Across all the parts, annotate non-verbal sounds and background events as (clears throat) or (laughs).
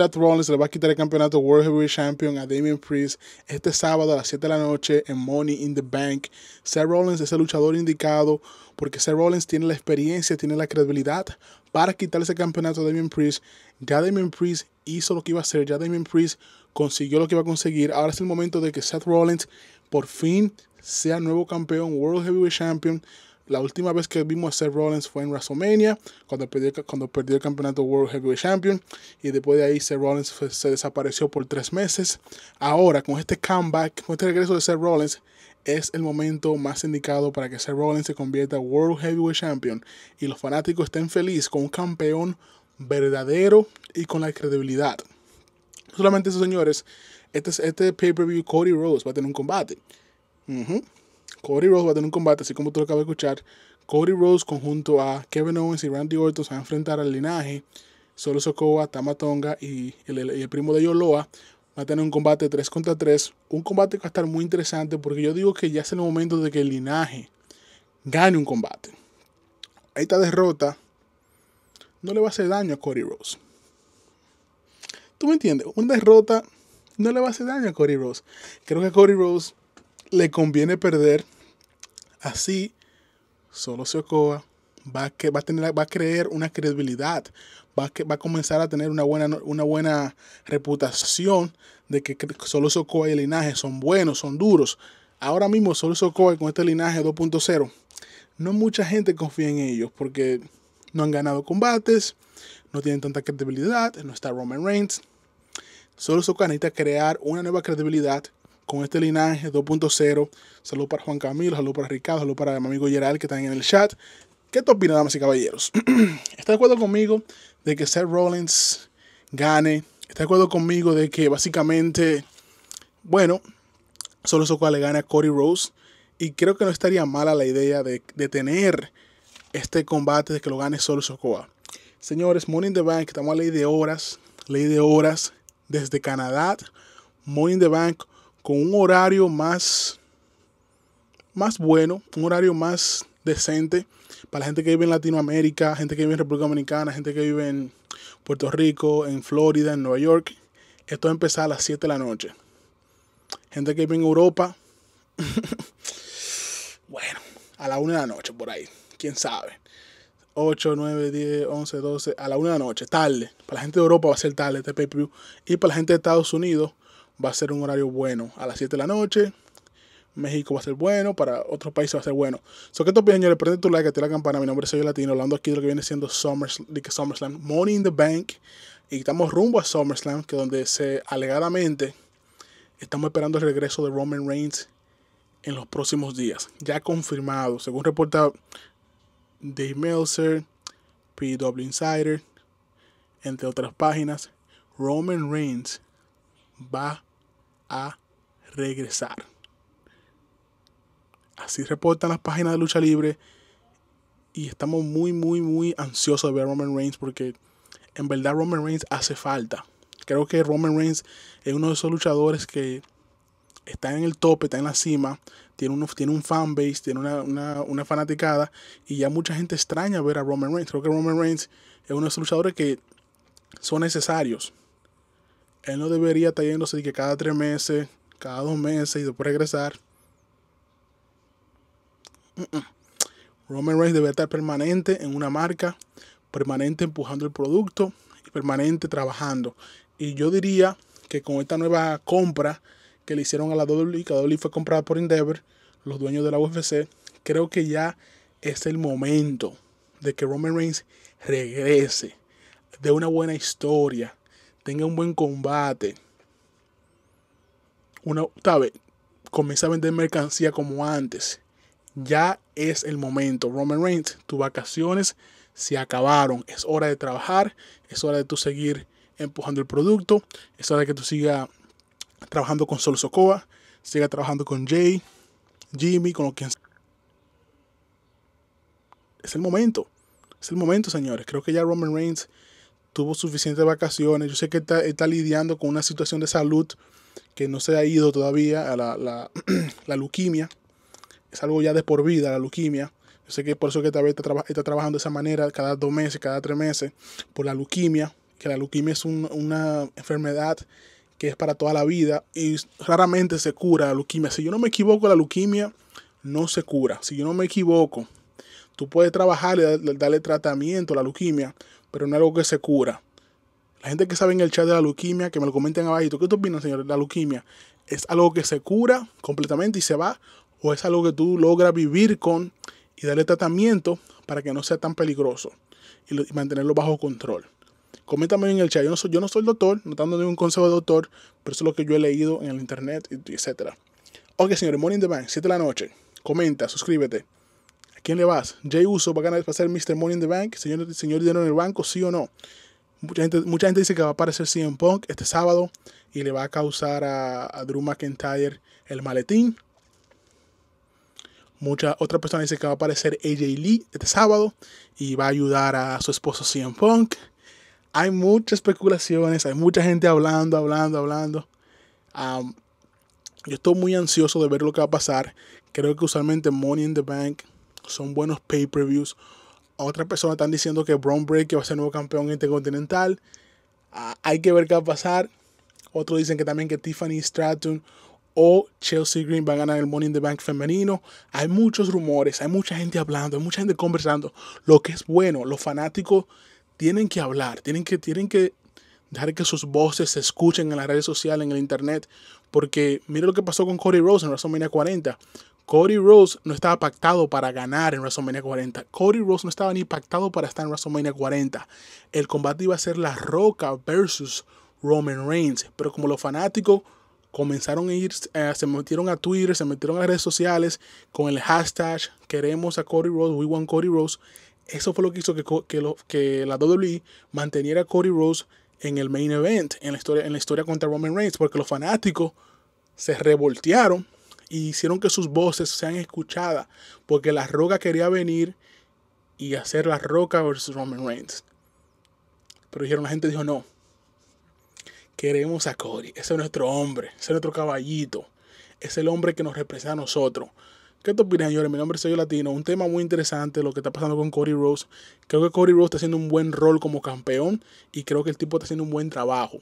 Seth Rollins le va a quitar el campeonato World Heavyweight Champion a Damien Priest este sábado a las 7 de la noche en Money in the Bank. Seth Rollins es el luchador indicado porque Seth Rollins tiene la experiencia, tiene la credibilidad para quitar ese campeonato a Damien Priest. Ya Damien Priest hizo lo que iba a hacer, ya Damien Priest consiguió lo que iba a conseguir. Ahora es el momento de que Seth Rollins por fin sea nuevo campeón World Heavyweight Champion la última vez que vimos a Seth Rollins fue en WrestleMania, cuando perdió, cuando perdió el campeonato World Heavyweight Champion. Y después de ahí Seth Rollins se desapareció por tres meses. Ahora, con este comeback, con este regreso de Seth Rollins, es el momento más indicado para que Seth Rollins se convierta en World Heavyweight Champion y los fanáticos estén felices con un campeón verdadero y con la credibilidad. Solamente eso, señores, este, este pay-per-view Cody Rhodes va a tener un combate. Cody Rose va a tener un combate, así como tú lo acabas de escuchar. Cody Rose, conjunto a Kevin Owens y Randy Orton se va a enfrentar al linaje. Solo Sokoa, Tamatonga y el, y el primo de Yoloa va a tener un combate 3 contra 3. Un combate que va a estar muy interesante porque yo digo que ya es el momento de que el linaje gane un combate. Esta derrota no le va a hacer daño a Cody Rose. ¿Tú me entiendes? Una derrota no le va a hacer daño a Cody Rose. Creo que Cody Rose le conviene perder. Así, solo Sokoa va, que, va, a tener, va a creer una credibilidad, va, que, va a comenzar a tener una buena, una buena reputación de que solo Sokoa y el linaje son buenos, son duros. Ahora mismo solo Sokoa con este linaje 2.0, no mucha gente confía en ellos porque no han ganado combates, no tienen tanta credibilidad, no está Roman Reigns. Solo Sokoa necesita crear una nueva credibilidad con este linaje 2.0. Salud para Juan Camilo, salud para Ricardo, salud para mi amigo Gerald que está en el chat. ¿Qué te opinas, damas y caballeros? (clears throat) ¿Está de acuerdo conmigo de que Seth Rollins gane? ¿Está de acuerdo conmigo de que básicamente, bueno, solo Socoa le gane a Cody Rose? Y creo que no estaría mala la idea de, de tener este combate de que lo gane solo Sokoa. Señores, Morning the Bank, estamos a ley de horas, ley de horas desde Canadá. Morning the Bank con un horario más, más bueno, un horario más decente para la gente que vive en Latinoamérica, gente que vive en República Dominicana, gente que vive en Puerto Rico, en Florida, en Nueva York. Esto va a empezar a las 7 de la noche. Gente que vive en Europa, (laughs) bueno, a la 1 de la noche por ahí, quién sabe. 8, 9, 10, 11, 12, a la 1 de la noche, tarde. Para la gente de Europa va a ser tarde este pay Y para la gente de Estados Unidos va a ser un horario bueno. A las 7 de la noche, México va a ser bueno, para otros países va a ser bueno. So, ¿qué señores? Prende tu like, activa la campana. Mi nombre es Soy Latino, hablando aquí de lo que viene siendo SummerSlam, Money in the Bank. Y estamos rumbo a SummerSlam, que donde se alegadamente estamos esperando el regreso de Roman Reigns en los próximos días. Ya confirmado, según reporta Dave Meltzer, PW Insider, entre otras páginas, Roman Reigns va a a regresar. Así reportan las páginas de lucha libre. Y estamos muy, muy, muy ansiosos de ver a Roman Reigns porque en verdad Roman Reigns hace falta. Creo que Roman Reigns es uno de esos luchadores que está en el tope, está en la cima, tiene un, tiene un fanbase, tiene una, una, una, fanaticada y ya mucha gente extraña ver a Roman Reigns. Creo que Roman Reigns es uno de esos luchadores que son necesarios él no debería estar yéndose de que cada tres meses, cada dos meses y después regresar. Roman Reigns debe estar permanente en una marca, permanente empujando el producto y permanente trabajando. Y yo diría que con esta nueva compra que le hicieron a la WWE, que la WWE fue comprada por Endeavor, los dueños de la UFC, creo que ya es el momento de que Roman Reigns regrese de una buena historia, tenga un buen combate. Una, ¿sabes? Comienza a vender mercancía como antes. Ya es el momento. Roman Reigns, tus vacaciones se acabaron. Es hora de trabajar. Es hora de tú seguir empujando el producto. Es hora de que tú sigas trabajando con Sol Sokoa. Siga trabajando con Jay, Jimmy, con lo que Es el momento. Es el momento, señores. Creo que ya Roman Reigns tuvo suficientes vacaciones. Yo sé que está, lidiando con una situación de salud que no se ha ido todavía a la, la, (clears throat) leuquimia. Es algo ya de por vida, la leuquimia. Yo sé que por eso que tal está, está, trabajando de esa manera cada dos meses, cada tres meses, por la leuquimia, que la leuquimia es una enfermedad que es para toda la vida y raramente se cura la leuquimia. Si yo no me equivoco, la leuquimia no se cura. Si yo no me equivoco, tú puedes trabajar y darle tratamiento a la leuquimia, pero no algo que se cura. La gente que sabe en el chat de la leucemia que me lo comenten abajo, ¿qué tú opinas, señor? La leucemia ¿es algo que se cura completamente y se va? ¿O es algo que tú logras vivir con y darle tratamiento para que no sea tan peligroso y, mantenerlo bajo control? Coméntame en el chat. Yo no soy, yo no soy doctor, no dando ningún consejo de doctor, pero eso es lo que yo he leído en el internet, etc. Ok, señor, Morning the Bank, 7 de la noche. Comenta, suscríbete quién le vas? Jay Uso va a ganar, para ser Mr. Money in the Bank, señor, señor dinero en el banco, sí o no. Mucha gente, mucha gente dice que va a aparecer CM Punk este sábado y le va a causar a, Drew McIntyre el maletín. Mucha otra persona dice que va a aparecer AJ Lee este sábado y va a ayudar a su esposo CM Punk. Hay muchas especulaciones, hay mucha gente hablando, hablando, hablando. Um, yo estoy muy ansioso de ver lo que va a pasar. Creo que usualmente Money in the Bank son buenos pay-per-views. Otra persona están diciendo que Braun Break va a ser nuevo campeón intercontinental. Ah, hay que ver qué va a pasar. Otros dicen que también que Tiffany Stratton o Chelsea Green van a ganar el Money in the Bank femenino. Hay muchos rumores, hay mucha gente hablando, hay mucha gente conversando. Lo que es bueno, los fanáticos tienen que hablar, tienen que, tienen que dejar que sus voces se escuchen en las redes sociales, en el internet. Porque mira lo que pasó con Cody Rose en Media 40. Cody Rose no estaba pactado para ganar en WrestleMania 40. Cody Rose no estaba ni pactado para estar en WrestleMania 40. El combate iba a ser La Roca versus Roman Reigns. Pero como los fanáticos comenzaron a ir, eh, se metieron a Twitter, se metieron a redes sociales con el hashtag queremos a Cody Rose we want Cody Rose. Eso fue lo que hizo que, la WWE manteniera a Cody Rose en el main event, en la historia, en la historia contra Roman Reigns, porque los fanáticos se revoltearon y hicieron que sus voces sean escuchadas, porque la roca quería venir y hacer la roca versus Roman Reigns. Pero dijeron, la gente dijo, no, queremos a Cody, ese es nuestro hombre, ese es nuestro caballito, es el hombre que nos representa a nosotros. ¿Qué te opinas, señores? Mi nombre es Soy Latino. Un tema muy interesante, lo que está pasando con Cody Rose. Creo que Cody Rose está haciendo un buen rol como campeón y creo que el tipo está haciendo un buen trabajo.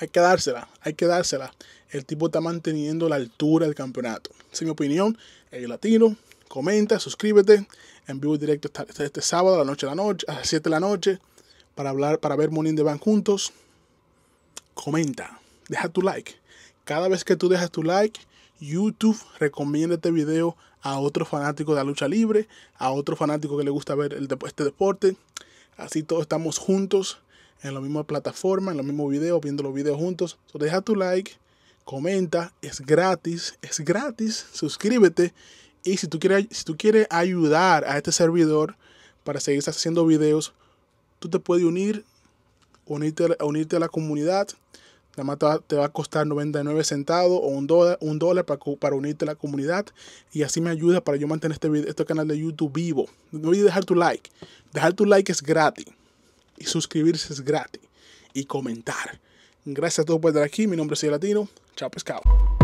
Hay que dársela, hay que dársela. El tipo está manteniendo la altura del campeonato. es mi opinión. El latino, comenta, suscríbete. En vivo directo este, este, sábado a la noche a la noche, a las 7 de la noche, para hablar, para ver Morning de Van juntos. Comenta, deja tu like. Cada vez que tú dejas tu like, YouTube recomienda este video a otro fanático de la lucha libre, a otro fanático que le gusta ver este deporte. Así todos estamos juntos en la misma plataforma, en los mismo videos, viendo los videos juntos. So, deja tu like, comenta, es gratis, es gratis, suscríbete. Y si tú quieres, si tú quieres ayudar a este servidor para seguir haciendo videos, tú te puedes unir, unirte, a, unirte a la comunidad. Nada más te va, a costar 99 centavos o un dólar, para, unirte a la comunidad. Y así me ayuda para yo mantener este, video, este canal de YouTube vivo. No olvides dejar tu like. Dejar tu like es gratis y suscribirse es gratis y comentar. Gracias a todos por estar aquí. Mi nombre es Latino. Chao pescado.